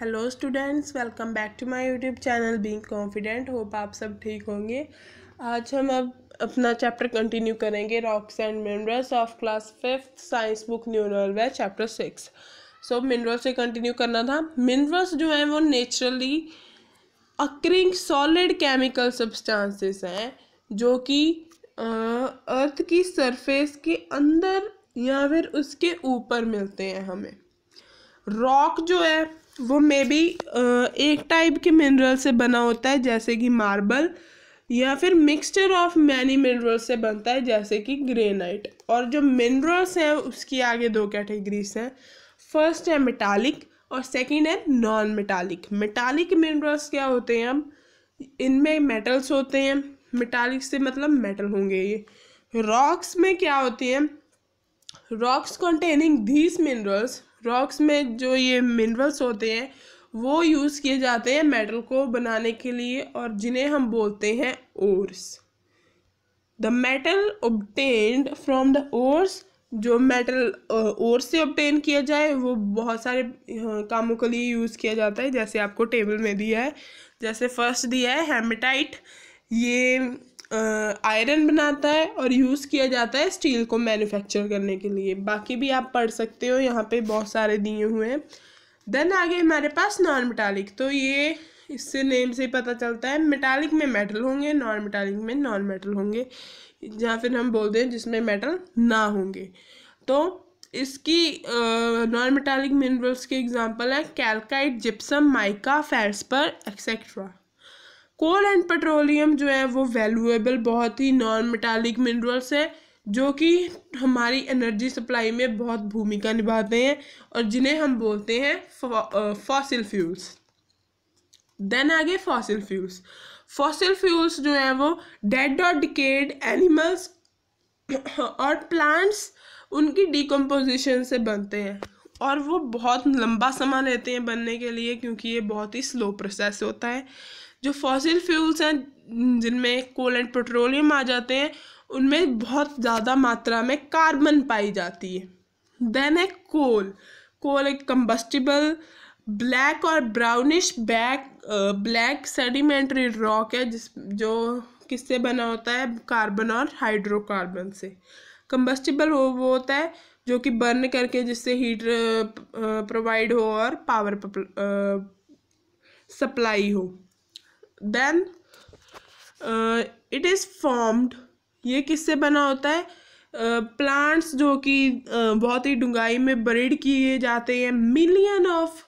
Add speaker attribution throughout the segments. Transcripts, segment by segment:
Speaker 1: hello students welcome back to my YouTube channel being confident hope आप सब ठीक होंगे आज हम अब अपना चैप्टर कंटिन्यू करेंगे rocks and minerals of class fifth science book neural way chapter six so mineral से कंटिन्यू करना था मिनरल्स जो हैं वो naturally occurring solid chemical substances हैं जो कि अर्थ की सरफेस के अंदर या फिर उसके ऊपर मिलते हैं हमें रॉक जो है वो मे बी एक टाइप के मिनरल से बना होता है जैसे कि मार्बल या फिर मिक्सचर ऑफ मैनी मिनरल से बनता है जैसे कि ग्रेनाइट और जो मिनरल्स हैं उसकी आगे दो कैटेगरीज हैं फर्स्ट है मेटालिक और सेकंड है नॉन मेटालिक मेटालिक मिनरल्स क्या होते हैं हम इनमें मेटल्स होते हैं मेटालिक से मतलब मेटल होंगे ये रॉक्स में क्या होते हैं rocks containing these minerals rocks में जो ये मिनरल्स होते हैं वो यूज़ किए जाते हैं मेटल को बनाने के लिए और जिन्हें हम बोलते हैं ores the metal obtained from the ores जो मेटल और से ऑबटेन किया जाए वो बहुत सारे कामों के लिए यूज़ किया जाता है जैसे आपको टेबल में दिया है जैसे फर्स्ट दिया है हेमेटाइट ये आयरन बनाता है और यूज़ किया जाता है स्टील को मैन्युफैक्चर करने के लिए बाकी भी आप पढ़ सकते हो यहाँ पे बहुत सारे दिए हुए हैं देन आगे हमारे पास नॉन मेटालिक तो ये इससे नेम से पता चलता है मेटालिक में मेटल होंगे नॉन मेटालिक में नॉन मेटल होंगे या फिर हम बोलते हैं जिसमें मेटल ना होंगे तो इसकी नॉन मेटालिक मिनरल्स के एग्जांपल है calcite gypsum mica feldspar etcetera coal and petroleum जो है वो वैल्यूएबल बहुत ही नॉन मेटालिक मिनरल्स हैं जो कि हमारी एनर्जी सप्लाई में बहुत भूमिका निभाते हैं और जिन्हें हम बोलते हैं फॉसिल फ्यूल्स देन आगे फॉसिल फ्यूल्स फॉसिल फ्यूल्स जो हैं वो डेड और डिकेड एनिमल्स और प्लांट्स उनकी डिकम्पोजिशन से बनते हैं और वो बहुत लंबा समय लेते हैं बनने के लिए क्योंकि ये बहुत ही स्लो प्रोसेस होता है जो फॉसिल फ्यूल्स हैं जिनमें कोल एंड पेट्रोलियम आ जाते हैं उनमें बहुत ज़्यादा मात्रा में कार्बन पाई जाती है देन है कोल कोल एक कम्बस्टिबल ब्लैक और brownish back black sedimentary rock है जिस जो किससे बना होता है कार्बन और हाइड्रोकार्बन से कम्बस्टिबल वो वो होता है जो कि बर्न करके जिससे हीट प्रोवाइड हो और पावर सप्लाई हो देन इट इज़ फॉर्म्ड ये किससे बना होता है प्लांट्स uh, जो कि uh, बहुत ही डूंगाई में ब्रिड किए जाते हैं मिलियन ऑफ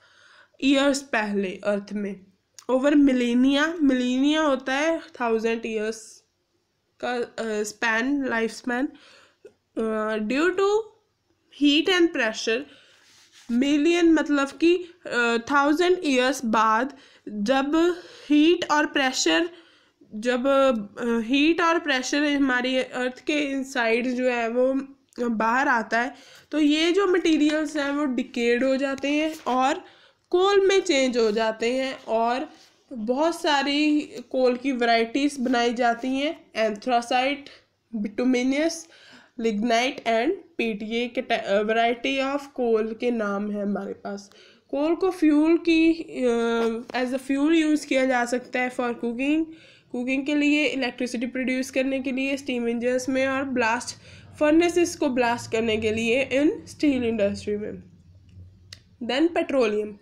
Speaker 1: ईयर्स पहले अर्थ में ओवर मिलेनिया मिलेनिया होता है थाउजेंड ईयर्स का span life span due to heat and pressure million मतलब कि थाउजेंड ईयर्स बाद जब हीट और प्रेशर जब हीट और प्रेशर हमारी अर्थ के इनसाइड जो है वो बाहर आता है तो ये जो मटेरियल्स हैं वो डिकेड हो जाते हैं और कोल में चेंज हो जाते हैं और बहुत सारी कोल की वैरायटीज़ बनाई जाती हैं एंथ्रासाइट बिटुमिनियस लिग्नाइट एंड पीट ये वैरायटी ऑफ कोल के नाम है हमारे पास कोल को फ्यूल की एज अ फ्यूल यूज़ किया जा सकता है फॉर कुकिंग कुकिंग के लिए इलेक्ट्रिसिटी प्रोड्यूस करने के लिए स्टीम इंजन्स में और ब्लास्ट फर्नेस को ब्लास्ट करने के लिए इन स्टील इंडस्ट्री में देन पेट्रोलियम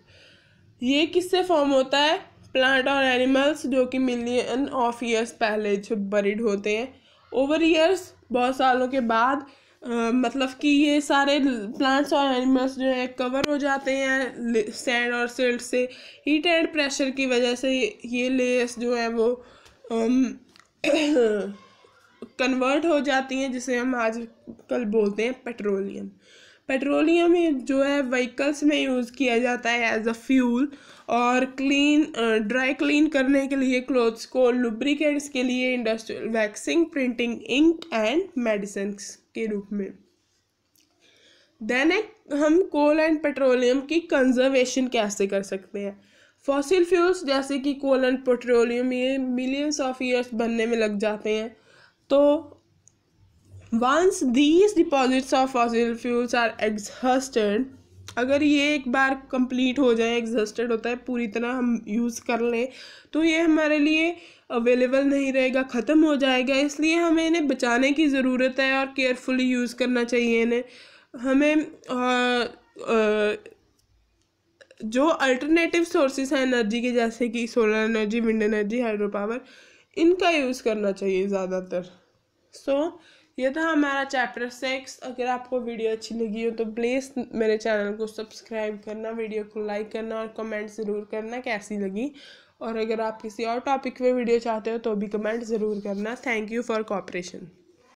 Speaker 1: ये किससे फॉर्म होता है प्लांट और एनिमल्स जो कि मिलियन ऑफ ईयर्स पहले जो बरिड होते हैं ओवर ईयर्स बहुत सालों के बाद Uh, मतलब कि ये सारे प्लांट्स और एनिमल्स जो है कवर हो जाते हैं सैंड और सिल्ट से हीट एंड प्रेशर की वजह से ये लेयर्स जो है वो कन्वर्ट um, हो जाती हैं जिसे हम आजकल बोलते हैं पेट्रोलियम पेट्रोलियम जो है व्हीकल्स में यूज़ किया जाता है एज अ फ्यूल और क्लीन ड्राई क्लीन करने के लिए क्लोथ्स को लुब्रिकेट्स के लिए industrial waxing printing ink and medicine के रूप में देन हम कोल एंड पेट्रोलियम की कंजर्वेशन कैसे कर सकते हैं फॉसिल फ्यूल्स जैसे कि कोल एंड पेट्रोलियम ये मिलियंस ऑफ ईयर्स बनने में लग जाते हैं तो once these deposits of fossil fuels are exhausted अगर ये एक बार कंप्लीट हो जाए एग्जस्टेड होता है पूरी तरह हम यूज़ कर लें तो ये हमारे लिए अवेलेबल नहीं रहेगा ख़त्म हो जाएगा इसलिए हमें इन्हें बचाने की ज़रूरत है और केयरफुली यूज़ करना चाहिए इन्हें हमें आ, आ, जो अल्टरनेटिव सोर्सेज हैं एनर्जी के जैसे कि solar energy wind energy hydro power इनका यूज़ करना चाहिए ज़्यादातर सो so, ये था हमारा चैप्टर सिक्स अगर आपको वीडियो अच्छी लगी हो तो प्लीज़ मेरे चैनल को सब्सक्राइब करना वीडियो को लाइक करना और कमेंट ज़रूर करना कैसी लगी और अगर आप किसी और टॉपिक पे वीडियो चाहते हो तो भी कमेंट ज़रूर करना थैंक यू फॉर कॉपरेशन